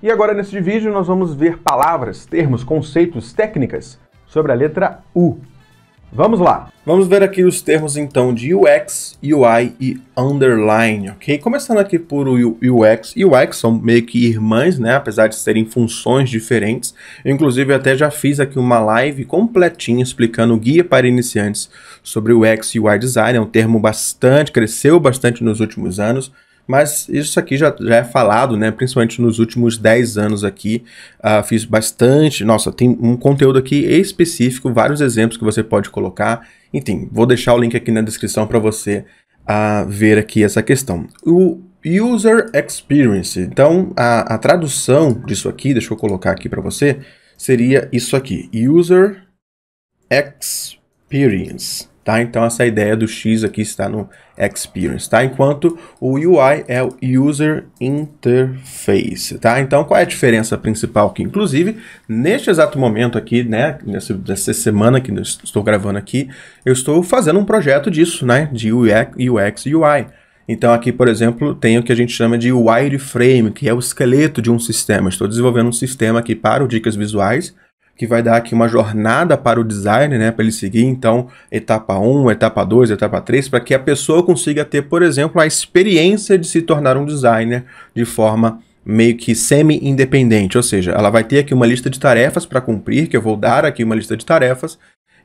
E agora neste vídeo nós vamos ver palavras, termos, conceitos, técnicas sobre a letra U. Vamos lá! Vamos ver aqui os termos então de UX, UI e Underline, ok? Começando aqui por UX. UX são meio que irmãs, né? Apesar de serem funções diferentes. Eu, inclusive, até já fiz aqui uma live completinha explicando o guia para iniciantes sobre UX e UI Design. É um termo bastante, cresceu bastante nos últimos anos. Mas isso aqui já, já é falado, né? Principalmente nos últimos 10 anos aqui. Uh, fiz bastante. Nossa, tem um conteúdo aqui específico, vários exemplos que você pode colocar. Enfim, vou deixar o link aqui na descrição para você uh, ver aqui essa questão. O User Experience. Então, a, a tradução disso aqui, deixa eu colocar aqui para você, seria isso aqui. User Experience tá? Então essa ideia do X aqui está no experience, tá? Enquanto o UI é o user interface, tá? Então qual é a diferença principal que inclusive neste exato momento aqui, né, nessa, nessa semana que estou gravando aqui, eu estou fazendo um projeto disso, né, de UX UI. Então aqui, por exemplo, tem o que a gente chama de wireframe, que é o esqueleto de um sistema. Estou desenvolvendo um sistema aqui para o Dicas Visuais, que vai dar aqui uma jornada para o design, né, para ele seguir, então, etapa 1, etapa 2, etapa 3, para que a pessoa consiga ter, por exemplo, a experiência de se tornar um designer de forma meio que semi-independente, ou seja, ela vai ter aqui uma lista de tarefas para cumprir, que eu vou dar aqui uma lista de tarefas,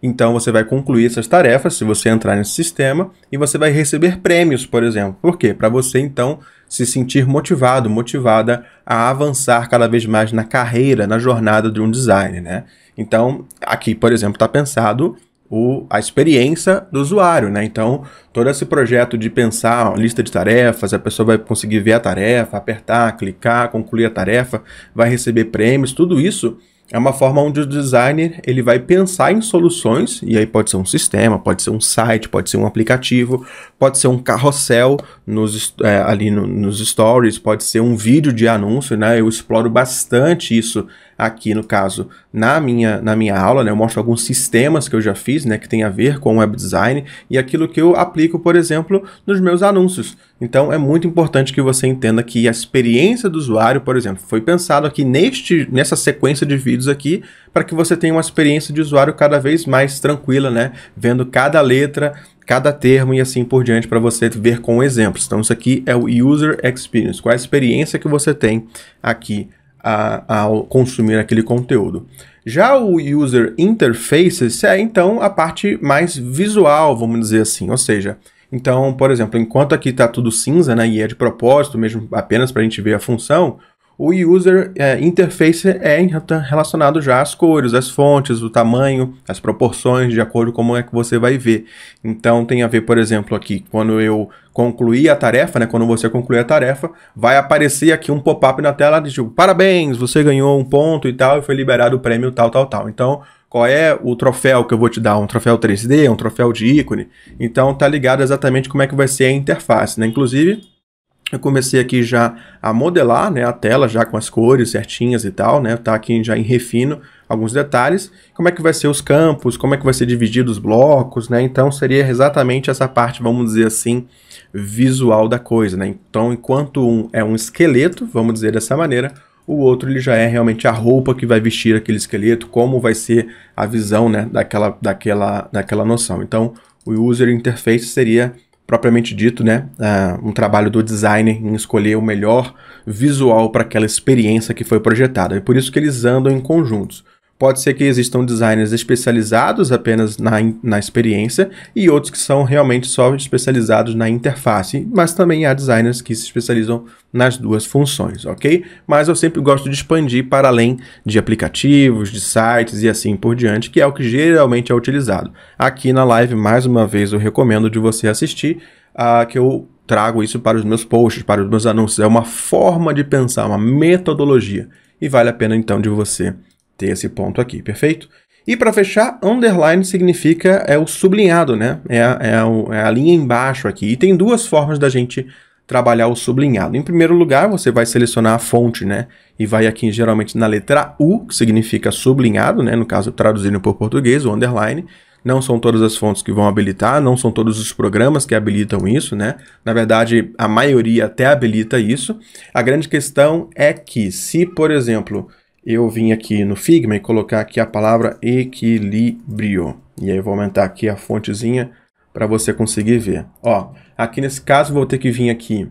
então você vai concluir essas tarefas se você entrar nesse sistema e você vai receber prêmios, por exemplo. Por quê? Para você então se sentir motivado, motivada a avançar cada vez mais na carreira, na jornada de um designer, né? Então, aqui, por exemplo, está pensado o, a experiência do usuário, né? Então, todo esse projeto de pensar ó, lista de tarefas, a pessoa vai conseguir ver a tarefa, apertar, clicar, concluir a tarefa, vai receber prêmios, tudo isso é uma forma onde o designer ele vai pensar em soluções, e aí pode ser um sistema, pode ser um site, pode ser um aplicativo, pode ser um carrossel nos, é, ali no, nos stories, pode ser um vídeo de anúncio, né? Eu exploro bastante isso aqui no caso na minha, na minha aula, né, eu mostro alguns sistemas que eu já fiz, né, que tem a ver com web design e aquilo que eu aplico, por exemplo, nos meus anúncios. Então é muito importante que você entenda que a experiência do usuário, por exemplo, foi pensado aqui neste, nessa sequência de vídeos aqui para que você tenha uma experiência de usuário cada vez mais tranquila, né, vendo cada letra, cada termo e assim por diante para você ver com exemplos. Então, isso aqui é o User Experience, qual a experiência que você tem aqui a, ao consumir aquele conteúdo. Já o User Interfaces é então a parte mais visual, vamos dizer assim, ou seja, então, por exemplo, enquanto aqui está tudo cinza né, e é de propósito mesmo apenas para a gente ver a função, o user é, interface é relacionado já às cores, às fontes, o tamanho, as proporções, de acordo com como é que você vai ver. Então tem a ver, por exemplo, aqui quando eu concluir a tarefa, né? Quando você concluir a tarefa, vai aparecer aqui um pop-up na tela de tipo, parabéns, você ganhou um ponto e tal, e foi liberado o prêmio tal, tal, tal. Então, qual é o troféu que eu vou te dar? Um troféu 3D, um troféu de ícone? Então tá ligado exatamente como é que vai ser a interface, né? Inclusive, eu comecei aqui já a modelar né, a tela já com as cores certinhas e tal, né? Tá aqui já em refino alguns detalhes, como é que vai ser os campos, como é que vai ser dividido os blocos, né? Então seria exatamente essa parte, vamos dizer assim, visual da coisa, né? Então, enquanto um é um esqueleto, vamos dizer dessa maneira, o outro ele já é realmente a roupa que vai vestir aquele esqueleto, como vai ser a visão, né, daquela daquela daquela noção. Então, o user interface seria propriamente dito, né? Uh, um trabalho do designer em escolher o melhor visual para aquela experiência que foi projetada. É por isso que eles andam em conjuntos. Pode ser que existam designers especializados apenas na, na experiência e outros que são realmente só especializados na interface, mas também há designers que se especializam nas duas funções, ok? Mas eu sempre gosto de expandir para além de aplicativos, de sites e assim por diante, que é o que geralmente é utilizado. Aqui na live, mais uma vez, eu recomendo de você assistir, uh, que eu trago isso para os meus posts, para os meus anúncios. É uma forma de pensar, uma metodologia. E vale a pena então de você ter esse ponto aqui, perfeito? E para fechar, underline significa é o sublinhado, né? É, é, o, é a linha embaixo aqui. E tem duas formas da gente trabalhar o sublinhado. Em primeiro lugar, você vai selecionar a fonte, né? E vai aqui geralmente na letra U, que significa sublinhado, né? No caso, traduzindo por português, o underline. Não são todas as fontes que vão habilitar, não são todos os programas que habilitam isso, né? Na verdade, a maioria até habilita isso. A grande questão é que, se, por exemplo, eu vim aqui no Figma e colocar aqui a palavra equilíbrio. E aí eu vou aumentar aqui a fontezinha para você conseguir ver. Ó, aqui nesse caso vou ter que vir aqui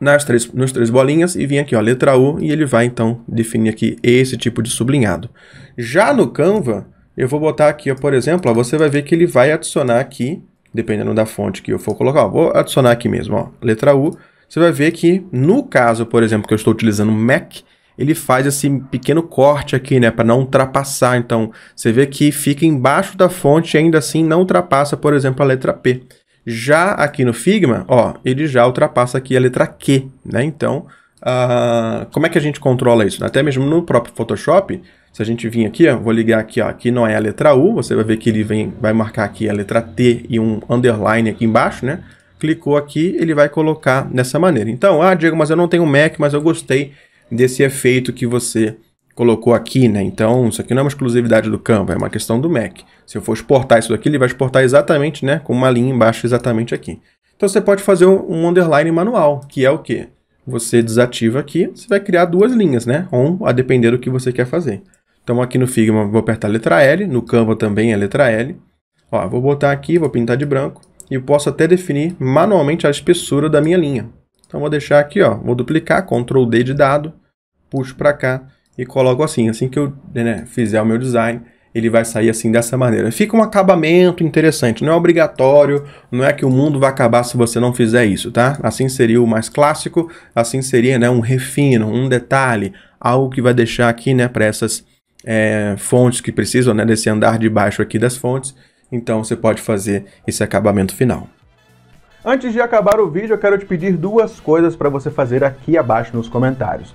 nas três, nas três bolinhas e vir aqui, ó, letra U, e ele vai então definir aqui esse tipo de sublinhado. Já no Canva, eu vou botar aqui, ó, por exemplo, ó, você vai ver que ele vai adicionar aqui, dependendo da fonte que eu for colocar, ó, vou adicionar aqui mesmo, ó, letra U, você vai ver que no caso, por exemplo, que eu estou utilizando Mac, ele faz esse pequeno corte aqui, né, para não ultrapassar. Então, você vê que fica embaixo da fonte e ainda assim não ultrapassa, por exemplo, a letra P. Já aqui no Figma, ó, ele já ultrapassa aqui a letra Q, né? Então, uh, como é que a gente controla isso? Né? Até mesmo no próprio Photoshop, se a gente vir aqui, ó, vou ligar aqui, ó, aqui não é a letra U, você vai ver que ele vem, vai marcar aqui a letra T e um underline aqui embaixo, né? Clicou aqui, ele vai colocar dessa maneira. Então, ah, Diego, mas eu não tenho Mac, mas eu gostei desse efeito que você colocou aqui, né? Então, isso aqui não é uma exclusividade do Canva, é uma questão do Mac. Se eu for exportar isso daqui, ele vai exportar exatamente, né? Com uma linha embaixo exatamente aqui. Então, você pode fazer um underline manual, que é o quê? Você desativa aqui, você vai criar duas linhas, né? Um, a depender do que você quer fazer. Então, aqui no Figma, vou apertar a letra L, no Canva também é a letra L. Ó, vou botar aqui, vou pintar de branco e posso até definir manualmente a espessura da minha linha. Então vou deixar aqui, ó, vou duplicar, Ctrl D de dado, puxo para cá e coloco assim. Assim que eu né, fizer o meu design, ele vai sair assim dessa maneira. Fica um acabamento interessante, não é obrigatório, não é que o mundo vai acabar se você não fizer isso, tá? Assim seria o mais clássico, assim seria né, um refino, um detalhe, algo que vai deixar aqui né, para essas é, fontes que precisam né, desse andar de baixo aqui das fontes. Então você pode fazer esse acabamento final. Antes de acabar o vídeo, eu quero te pedir duas coisas para você fazer aqui abaixo nos comentários.